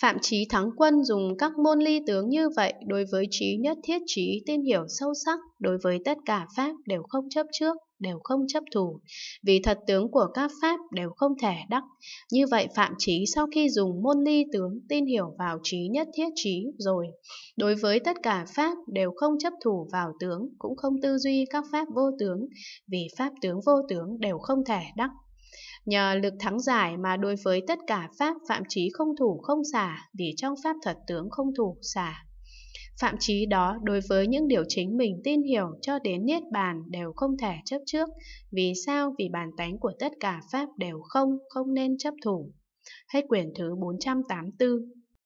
Phạm Chí Thắng Quân dùng các môn ly tướng như vậy đối với trí nhất thiết trí tin hiểu sâu sắc, đối với tất cả pháp đều không chấp trước, đều không chấp thủ, vì thật tướng của các pháp đều không thể đắc. Như vậy Phạm Chí sau khi dùng môn ly tướng tin hiểu vào trí nhất thiết trí rồi, đối với tất cả pháp đều không chấp thủ vào tướng, cũng không tư duy các pháp vô tướng, vì pháp tướng vô tướng đều không thể đắc. Nhờ lực thắng giải mà đối với tất cả pháp phạm trí không thủ không xả vì trong pháp thật tướng không thủ xả. Phạm trí đó đối với những điều chính mình tin hiểu cho đến Niết Bàn đều không thể chấp trước. Vì sao? Vì bản tánh của tất cả Pháp đều không, không nên chấp thủ. Hết quyển thứ 484